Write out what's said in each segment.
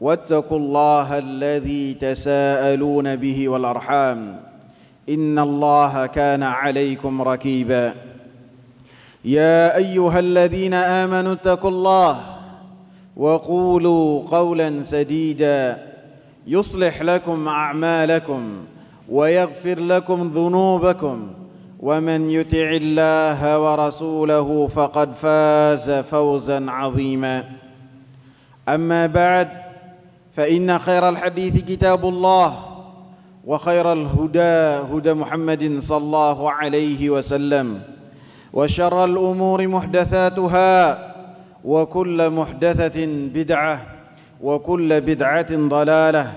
واتقوا الله الذي تساءلون به والارحام ان الله كان عليكم ركيبا يا ايها الذين امنوا اتقوا الله وقولوا قولا سديدا يصلح لكم اعمالكم ويغفر لكم ذنوبكم ومن يطع الله ورسوله فقد فاز فوزا عظيما اما بعد فإن خير الحديث كتاب الله وخير الهدى هدى محمد صلى الله عليه وسلم وشر الأمور محدثاتها وكل محدثة بدعة وكل بدعة ضلالة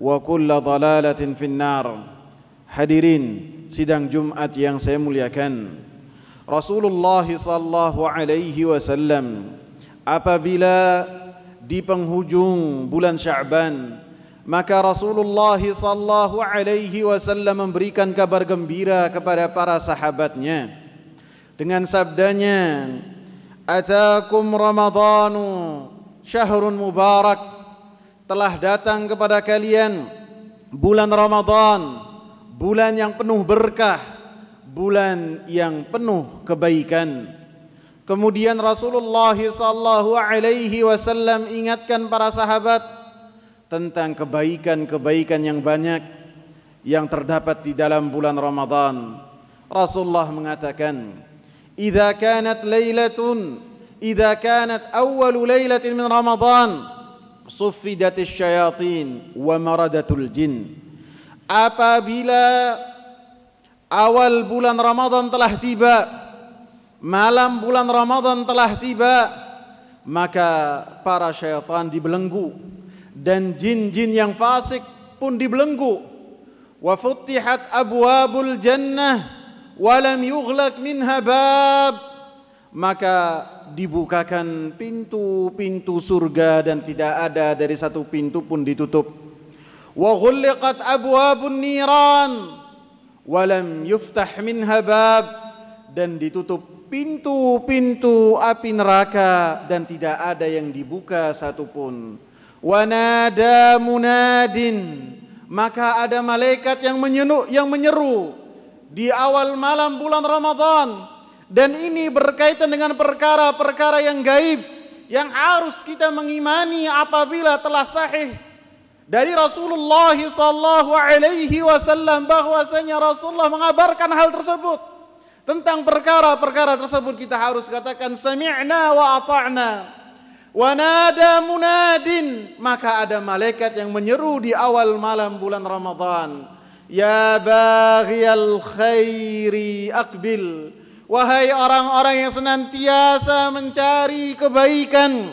وكل ضلالة في النار حديرين hadirin sidang Jumat رسول الله صلى الله عليه وسلم أبا بلا di penghujung bulan Sya'ban maka Rasulullah sallallahu alaihi wasallam memberikan kabar gembira kepada para sahabatnya dengan sabdanya Atakum Ramadhanu, syahrun mubarak telah datang kepada kalian bulan Ramadhan, bulan yang penuh berkah bulan yang penuh kebaikan Kemudian Rasulullah sallallahu alaihi wasallam ingatkan para sahabat tentang kebaikan-kebaikan yang banyak yang terdapat di dalam bulan Ramadan. Rasulullah mengatakan, "Idza kanat lailatun, idza kanat awwalu lailatin min Ramadan, suffidatis syayatin wa maradatul jin." Apabila awal bulan Ramadan telah tiba, malam bulan Ramadan telah tiba, maka para syaitan dibelenggu dan jin-jin yang fasik pun dibelenggu. Wa futtihat abwabul jannah wa lam yughlaq minha bab. Maka dibukakan pintu-pintu surga dan tidak ada dari satu pintu pun ditutup. Wa ghulliqat abwabun niran wa lam yuftah minha bab dan ditutup pintu-pintu api neraka dan tidak ada yang dibuka satupun. Wanada munadin maka ada malaikat yang menyeru, yang menyeru di awal malam bulan Ramadan dan ini berkaitan dengan perkara-perkara yang gaib yang harus kita mengimani apabila telah sahih dari Rasulullah sallallahu alaihi wasallam bahwasanya Rasulullah mengabarkan hal tersebut tentang perkara-perkara tersebut kita harus katakan sami'na wa ata'na wa nada munadin maka ada malaikat yang menyeru di awal malam bulan Ramadan ya baghiyal khairi akbil wahai orang-orang yang senantiasa mencari kebaikan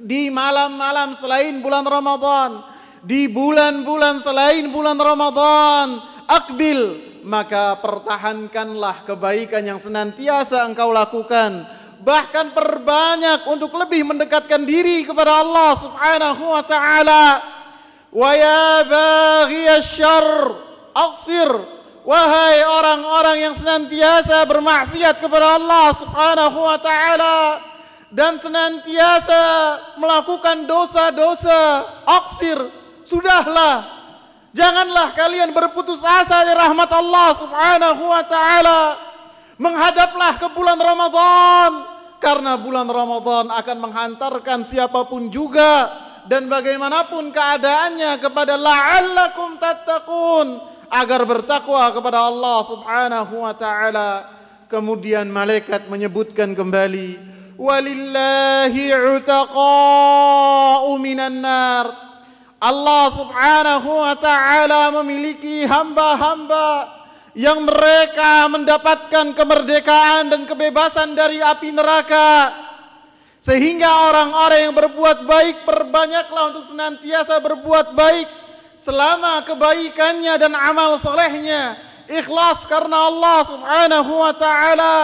di malam-malam selain bulan Ramadan di bulan-bulan selain bulan Ramadan akbil maka pertahankanlah kebaikan yang senantiasa engkau lakukan bahkan perbanyak untuk lebih mendekatkan diri kepada Allah Subhanahu wa taala wa ya baghiyasyarr aqsir wahai orang-orang yang senantiasa bermaksiat kepada Allah Subhanahu wa taala dan senantiasa melakukan dosa-dosa aqsir sudahlah Janganlah kalian berputus asa dari rahmat Allah Subhanahu wa taala. Menghadaplah ke bulan Ramadan karena bulan Ramadan akan menghantarkan siapapun juga dan bagaimanapun keadaannya kepada la'allakum tattaqun agar bertakwa kepada Allah Subhanahu wa taala. Kemudian malaikat menyebutkan kembali walillahi utaqa'u minan nar Allah subhanahu wa ta'ala memiliki hamba-hamba yang mereka mendapatkan kemerdekaan dan kebebasan dari api neraka sehingga orang-orang yang berbuat baik perbanyaklah untuk senantiasa berbuat baik selama kebaikannya dan amal solehnya ikhlas karena Allah subhanahu wa ta'ala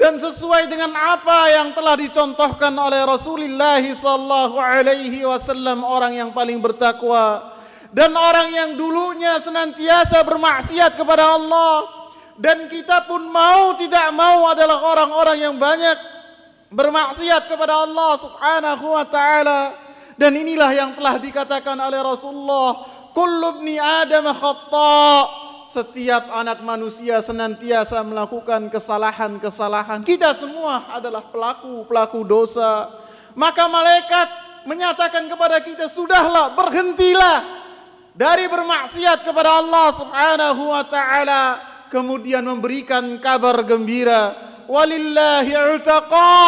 dan sesuai dengan apa yang telah dicontohkan oleh Rasulullah sallallahu alaihi wasallam orang yang paling bertakwa dan orang yang dulunya senantiasa bermaksiat kepada Allah dan kita pun mau tidak mau adalah orang-orang yang banyak bermaksiat kepada Allah Subhanahu wa taala dan inilah yang telah dikatakan oleh Rasulullah kullu ibni adam khata' setiap anak manusia senantiasa melakukan kesalahan-kesalahan. Kita semua adalah pelaku-pelaku dosa. Maka malaikat menyatakan kepada kita, "Sudahlah, berhentilah dari bermaksiat kepada Allah Subhanahu wa taala." Kemudian memberikan kabar gembira, "Walillahi ultaqa."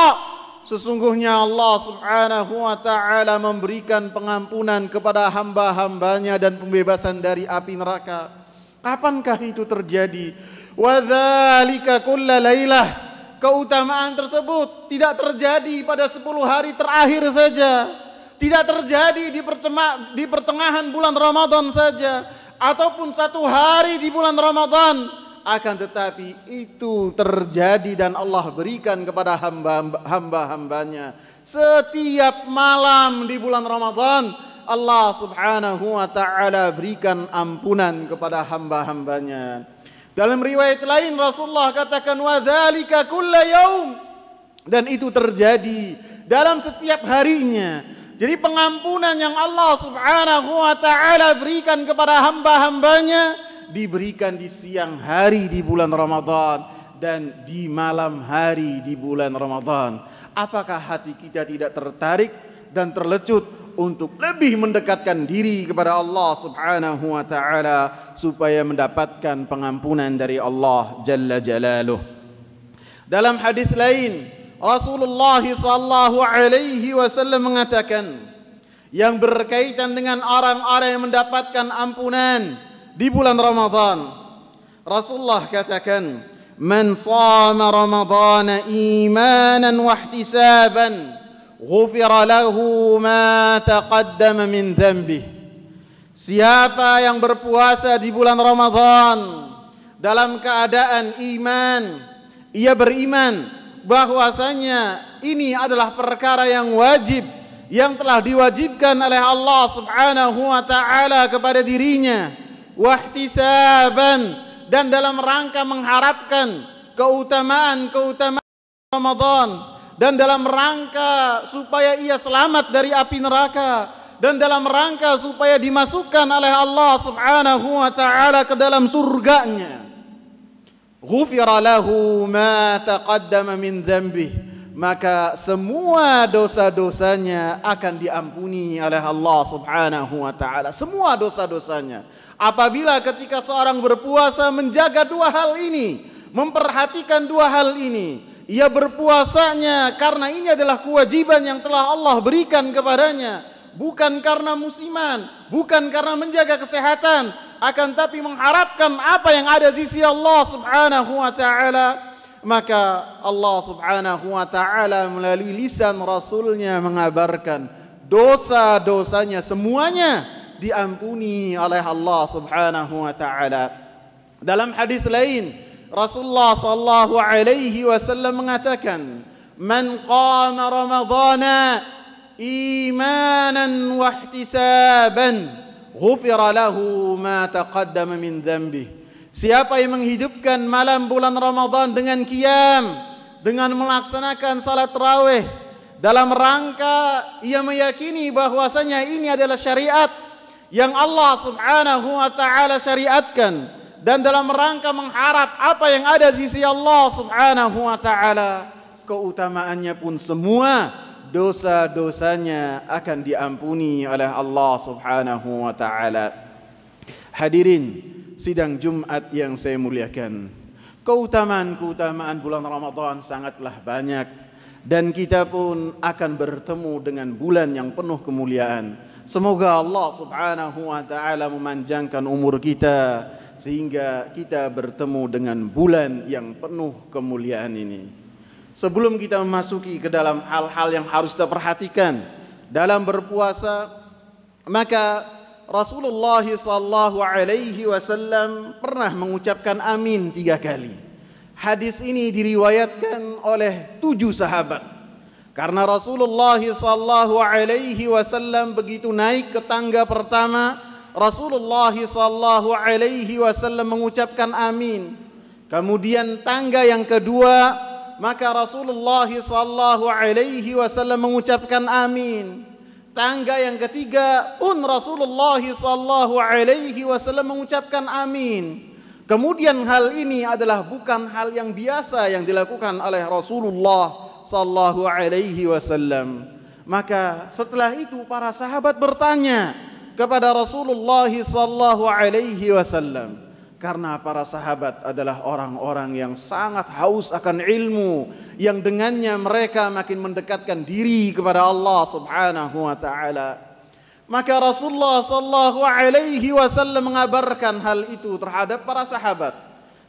Sesungguhnya Allah subhanahu wa ta'ala memberikan pengampunan kepada hamba-hambanya dan pembebasan dari api neraka. Kapankah itu terjadi? kulla laylah. Keutamaan tersebut tidak terjadi pada 10 hari terakhir saja. Tidak terjadi di, pertengahan bulan Ramadan saja. Ataupun satu hari di bulan Ramadan. Akan tetapi itu terjadi dan Allah berikan kepada hamba-hambanya. Setiap malam di bulan Ramadan Allah subhanahu wa ta'ala berikan ampunan kepada hamba-hambanya. Dalam riwayat lain Rasulullah katakan wa kulla yaum dan itu terjadi dalam setiap harinya. Jadi pengampunan yang Allah Subhanahu wa taala berikan kepada hamba-hambanya diberikan di siang hari di bulan Ramadan dan di malam hari di bulan Ramadan. Apakah hati kita tidak tertarik dan terlecut untuk lebih mendekatkan diri kepada Allah Subhanahu wa taala supaya mendapatkan pengampunan dari Allah Jalla Jalaluh. Dalam hadis lain, Rasulullah sallallahu alaihi wasallam mengatakan yang berkaitan dengan orang-orang yang mendapatkan ampunan di bulan Ramadhan Rasulullah katakan, "Man shama Ramadan imanan wa ihtisaban" ghufira lahu ma taqaddama min Siapa yang berpuasa di bulan Ramadan dalam keadaan iman, ia beriman bahwasanya ini adalah perkara yang wajib yang telah diwajibkan oleh Allah Subhanahu wa taala kepada dirinya wahtisaban dan dalam rangka mengharapkan keutamaan-keutamaan Ramadan dan dalam rangka supaya ia selamat dari api neraka dan dalam rangka supaya dimasukkan oleh Allah Subhanahu wa taala ke dalam surganya. Ghufira lahu ma taqaddama min dzambih. Maka semua dosa-dosanya akan diampuni oleh Allah Subhanahu wa taala. Semua dosa-dosanya. Apabila ketika seorang berpuasa menjaga dua hal ini, memperhatikan dua hal ini, ia berpuasanya karena ini adalah kewajiban yang telah Allah berikan kepadanya, bukan karena musiman, bukan karena menjaga kesehatan, akan tapi mengharapkan apa yang ada di sisi Allah Subhanahu wa taala. Maka Allah Subhanahu wa taala melalui lisan rasulnya mengabarkan dosa-dosanya semuanya diampuni oleh Allah Subhanahu wa taala. Dalam hadis lain Rasulullah sallallahu alaihi wasallam mengatakan, "Man qama Ramadhana imanan wa ihtisaban, ghufira lahu ma taqaddama min dhanbihi." Siapa yang menghidupkan malam bulan Ramadan dengan kiam, dengan melaksanakan salat raweh, dalam rangka ia meyakini bahwasanya ini adalah syariat yang Allah Subhanahu wa taala syariatkan dan dalam rangka mengharap apa yang ada di sisi Allah Subhanahu wa taala, keutamaannya pun semua dosa-dosanya akan diampuni oleh Allah Subhanahu wa taala. Hadirin sidang Jumat yang saya muliakan. Keutamaan-keutamaan bulan Ramadan sangatlah banyak dan kita pun akan bertemu dengan bulan yang penuh kemuliaan. Semoga Allah Subhanahu wa taala memanjangkan umur kita sehingga kita bertemu dengan bulan yang penuh kemuliaan ini. Sebelum kita memasuki ke dalam hal-hal yang harus kita perhatikan dalam berpuasa, maka Rasulullah sallallahu alaihi wasallam pernah mengucapkan amin tiga kali. Hadis ini diriwayatkan oleh tujuh sahabat. Karena Rasulullah sallallahu alaihi wasallam begitu naik ke tangga pertama, Rasulullah sallallahu alaihi wasallam mengucapkan amin. Kemudian tangga yang kedua, maka Rasulullah sallallahu alaihi wasallam mengucapkan amin. Tangga yang ketiga pun Rasulullah sallallahu alaihi wasallam mengucapkan amin. Kemudian hal ini adalah bukan hal yang biasa yang dilakukan oleh Rasulullah sallallahu alaihi wasallam. Maka setelah itu para sahabat bertanya, kepada Rasulullah sallallahu alaihi wasallam karena para sahabat adalah orang-orang yang sangat haus akan ilmu yang dengannya mereka makin mendekatkan diri kepada Allah Subhanahu wa taala. Maka Rasulullah sallallahu alaihi wasallam mengabarkan hal itu terhadap para sahabat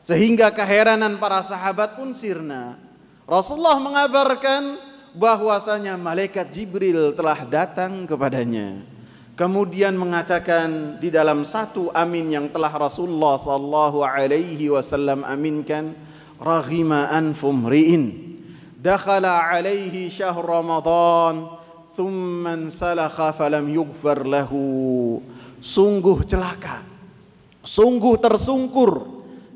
sehingga keheranan para sahabat pun sirna. Rasulullah mengabarkan bahwasanya malaikat Jibril telah datang kepadanya kemudian mengatakan di dalam satu amin yang telah Rasulullah sallallahu alaihi wasallam aminkan raghima anfum ri'in dakhala alaihi syahr ramadan thumma salakha falam yughfar lahu sungguh celaka sungguh tersungkur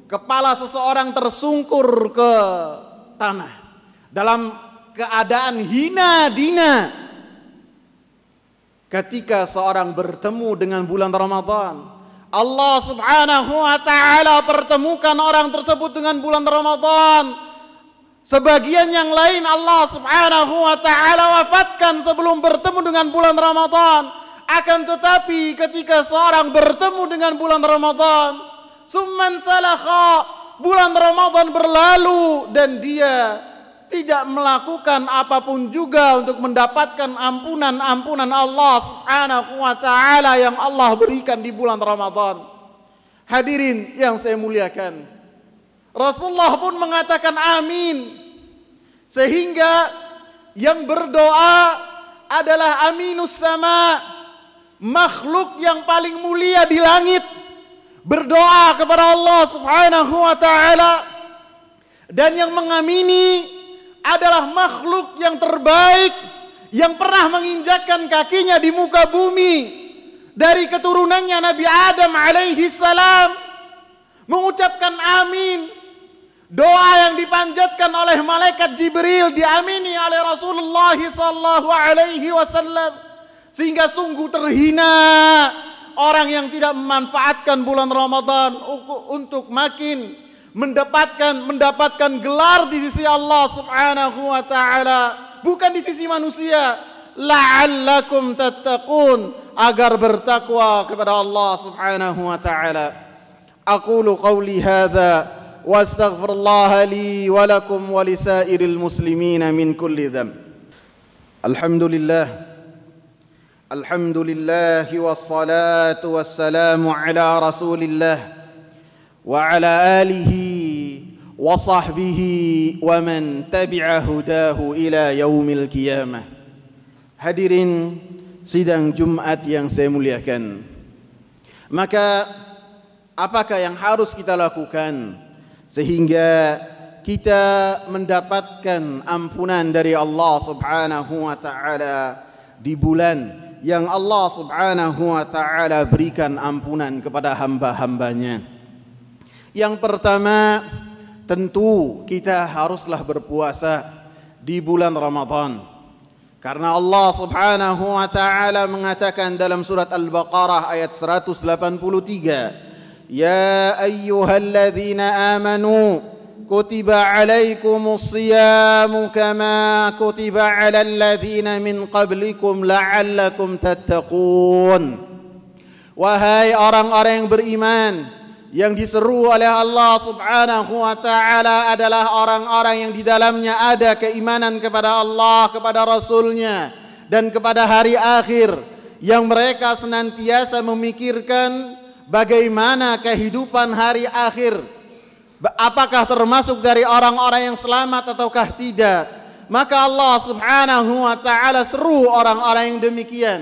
kepala seseorang tersungkur ke tanah dalam keadaan hina dina ketika seorang bertemu dengan bulan Ramadan. Allah Subhanahu wa taala pertemukan orang tersebut dengan bulan Ramadan. Sebagian yang lain Allah Subhanahu wa taala wafatkan sebelum bertemu dengan bulan Ramadan. Akan tetapi ketika seorang bertemu dengan bulan Ramadan, summan salakha, bulan Ramadan berlalu dan dia tidak melakukan apapun juga untuk mendapatkan ampunan-ampunan Allah Subhanahu wa taala yang Allah berikan di bulan Ramadan. Hadirin yang saya muliakan. Rasulullah pun mengatakan amin. Sehingga yang berdoa adalah aminus sama makhluk yang paling mulia di langit berdoa kepada Allah Subhanahu wa taala dan yang mengamini adalah makhluk yang terbaik yang pernah menginjakkan kakinya di muka bumi dari keturunannya Nabi Adam alaihi salam mengucapkan amin doa yang dipanjatkan oleh malaikat Jibril diamini oleh Rasulullah sallallahu alaihi wasallam sehingga sungguh terhina orang yang tidak memanfaatkan bulan Ramadan untuk makin mendapatkan mendapatkan gelar di sisi Allah Subhanahu wa taala, bukan di sisi manusia. La'allakum tattaqun agar bertakwa kepada Allah Subhanahu wa taala. Aqulu qawli hadza wa astaghfirullah li wa lakum wa lisairil muslimin min kulli dham. Alhamdulillah. الحمد لله والصلاه والسلام على رسول الله وعلى اله وصحبه ومن تبع هداه إلى يوم القيامة hadirin sidang Jumat yang saya muliakan maka apakah yang harus kita lakukan sehingga kita mendapatkan ampunan dari Allah Subhanahu wa taala di bulan yang Allah Subhanahu wa taala berikan ampunan kepada hamba-hambanya yang pertama tentu kita haruslah berpuasa di bulan Ramadan. Karena Allah Subhanahu wa taala mengatakan dalam surat Al-Baqarah ayat 183, "Ya ayyuhalladzina amanu kutiba alaikumus siyamu kama kutiba alal ladzina min qablikum la'allakum tattaqun." Wahai orang-orang yang beriman, yang diseru oleh Allah Subhanahu wa taala adalah orang-orang yang di dalamnya ada keimanan kepada Allah, kepada Rasulnya dan kepada hari akhir yang mereka senantiasa memikirkan bagaimana kehidupan hari akhir apakah termasuk dari orang-orang yang selamat ataukah tidak maka Allah Subhanahu wa taala seru orang-orang yang demikian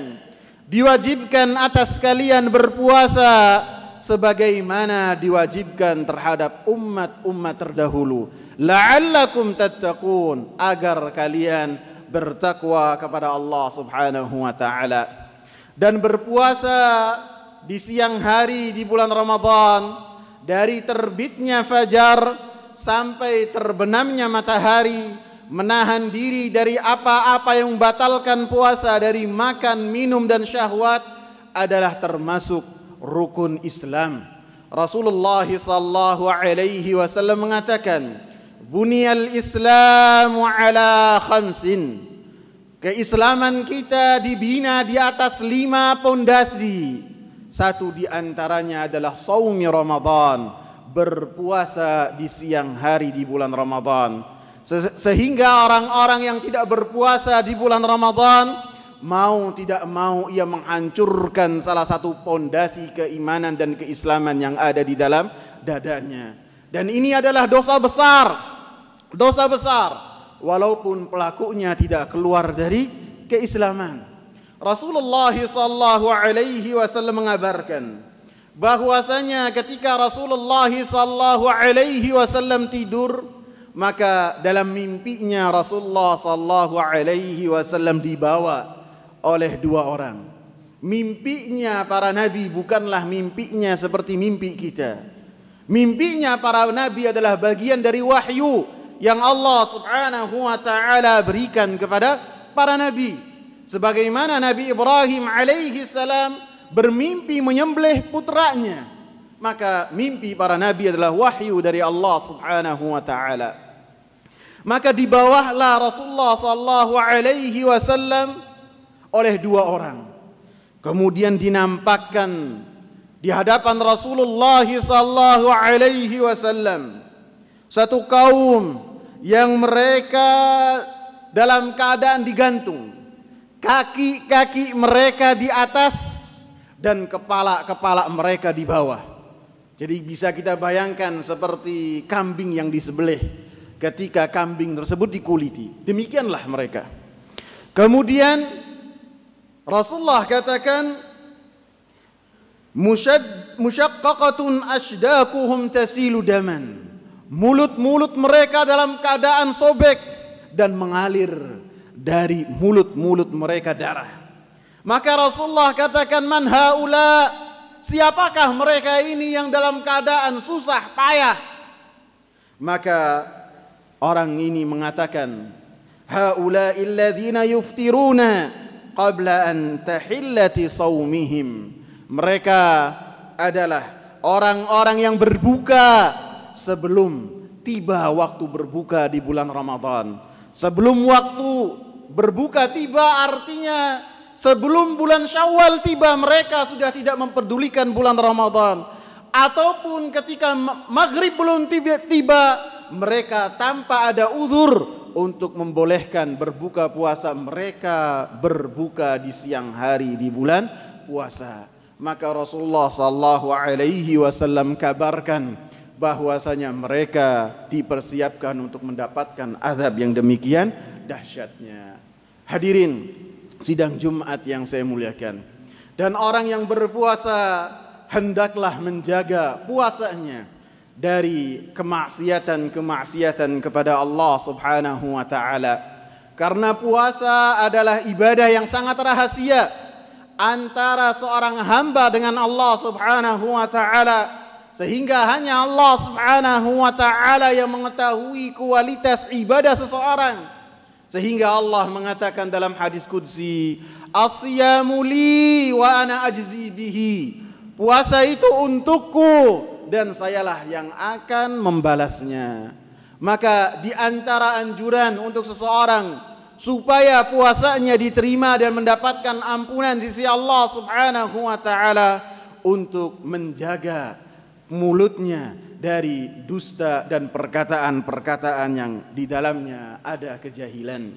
diwajibkan atas kalian berpuasa sebagaimana diwajibkan terhadap umat-umat terdahulu. La'allakum tattaqun agar kalian bertakwa kepada Allah Subhanahu wa taala dan berpuasa di siang hari di bulan Ramadan dari terbitnya fajar sampai terbenamnya matahari menahan diri dari apa-apa yang membatalkan puasa dari makan, minum dan syahwat adalah termasuk rukun Islam. Rasulullah sallallahu alaihi wasallam mengatakan, "Buniyal Islam ala khamsin." Keislaman kita dibina di atas lima pondasi. Satu di antaranya adalah saumi Ramadan, berpuasa di siang hari di bulan Ramadan. Sehingga orang-orang yang tidak berpuasa di bulan Ramadan, mau tidak mau ia menghancurkan salah satu pondasi keimanan dan keislaman yang ada di dalam dadanya. Dan ini adalah dosa besar. Dosa besar walaupun pelakunya tidak keluar dari keislaman. Rasulullah sallallahu alaihi wasallam mengabarkan bahwasanya ketika Rasulullah sallallahu alaihi wasallam tidur maka dalam mimpinya Rasulullah sallallahu alaihi wasallam dibawa oleh dua orang. Mimpinya para nabi bukanlah mimpinya seperti mimpi kita. Mimpinya para nabi adalah bagian dari wahyu yang Allah Subhanahu wa taala berikan kepada para nabi. Sebagaimana Nabi Ibrahim alaihi salam bermimpi menyembelih putranya, maka mimpi para nabi adalah wahyu dari Allah Subhanahu wa taala. Maka dibawahlah Rasulullah sallallahu alaihi wasallam oleh dua orang. Kemudian dinampakkan di hadapan Rasulullah sallallahu alaihi wasallam satu kaum yang mereka dalam keadaan digantung. Kaki-kaki mereka di atas dan kepala-kepala mereka di bawah. Jadi bisa kita bayangkan seperti kambing yang disebelih ketika kambing tersebut dikuliti. Demikianlah mereka. Kemudian Rasulullah katakan musyaqqaqatun ashdaquhum tasilu daman. Mulut-mulut mereka dalam keadaan sobek dan mengalir dari mulut-mulut mereka darah. Maka Rasulullah katakan man haula siapakah mereka ini yang dalam keadaan susah payah? Maka orang ini mengatakan haula illadzina yuftiruna qabla an tahillati saumihim. Mereka adalah orang-orang yang berbuka sebelum tiba waktu berbuka di bulan Ramadan. Sebelum waktu berbuka tiba artinya sebelum bulan Syawal tiba mereka sudah tidak memperdulikan bulan Ramadan ataupun ketika maghrib belum tiba, tiba mereka tanpa ada uzur untuk membolehkan berbuka puasa mereka berbuka di siang hari di bulan puasa. Maka Rasulullah sallallahu alaihi wasallam kabarkan bahwasanya mereka dipersiapkan untuk mendapatkan azab yang demikian dahsyatnya. Hadirin sidang Jumat yang saya muliakan. Dan orang yang berpuasa hendaklah menjaga puasanya dari kemaksiatan-kemaksiatan kepada Allah Subhanahu wa taala. Karena puasa adalah ibadah yang sangat rahasia antara seorang hamba dengan Allah Subhanahu wa taala sehingga hanya Allah Subhanahu wa taala yang mengetahui kualitas ibadah seseorang sehingga Allah mengatakan dalam hadis qudsi asyamu li wa ana ajzi bihi puasa itu untukku dan sayalah yang akan membalasnya. Maka di antara anjuran untuk seseorang supaya puasanya diterima dan mendapatkan ampunan sisi Allah Subhanahu wa taala untuk menjaga mulutnya dari dusta dan perkataan-perkataan yang di dalamnya ada kejahilan.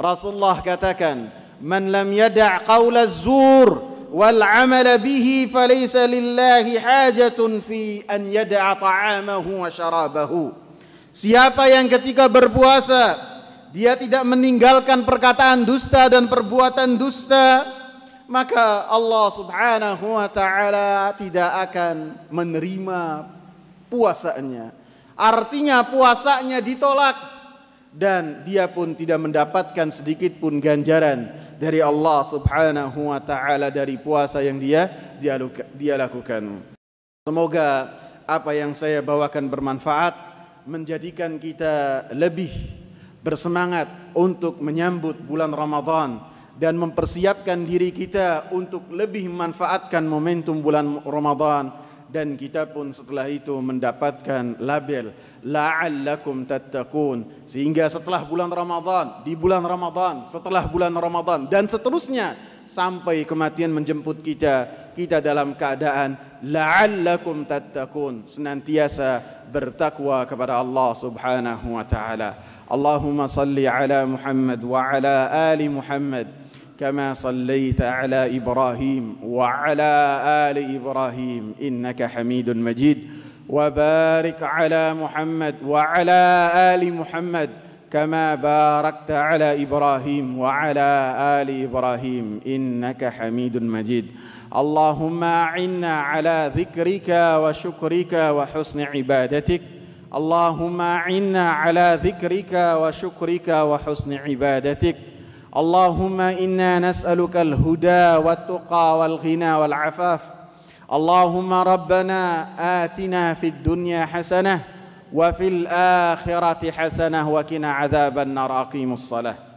Rasulullah katakan, "Man lam yada' qaula zur والعمل به فليس لله حاجة في أن يدع طعامه وشرابه Siapa yang ketika berpuasa dia tidak meninggalkan perkataan dusta dan perbuatan dusta maka Allah Subhanahu wa taala tidak akan menerima puasanya. Artinya puasanya ditolak dan dia pun tidak mendapatkan sedikit pun ganjaran dari Allah Subhanahu wa taala dari puasa yang dia dia, lakukan. Semoga apa yang saya bawakan bermanfaat menjadikan kita lebih bersemangat untuk menyambut bulan Ramadan dan mempersiapkan diri kita untuk lebih memanfaatkan momentum bulan Ramadan dan kita pun setelah itu mendapatkan label la'allakum tattaqun sehingga setelah bulan Ramadan di bulan Ramadan setelah bulan Ramadan dan seterusnya sampai kematian menjemput kita kita dalam keadaan la'allakum tattaqun senantiasa bertakwa kepada Allah Subhanahu wa taala Allahumma salli ala Muhammad wa ala ali Muhammad كما صليت على ابراهيم وعلى ال ابراهيم انك حميد مجيد وبارك على محمد وعلى ال محمد كما باركت على ابراهيم وعلى ال ابراهيم انك حميد مجيد اللهم اعنا على ذكرك وشكرك وحسن عبادتك اللهم اعنا على ذكرك وشكرك وحسن عبادتك اللهم إنا نسألك الهدى والتقى والغنى والعفاف اللهم ربنا آتنا في الدنيا حسنة وفي الآخرة حسنة وكنا عذاب النار أقيم الصلاة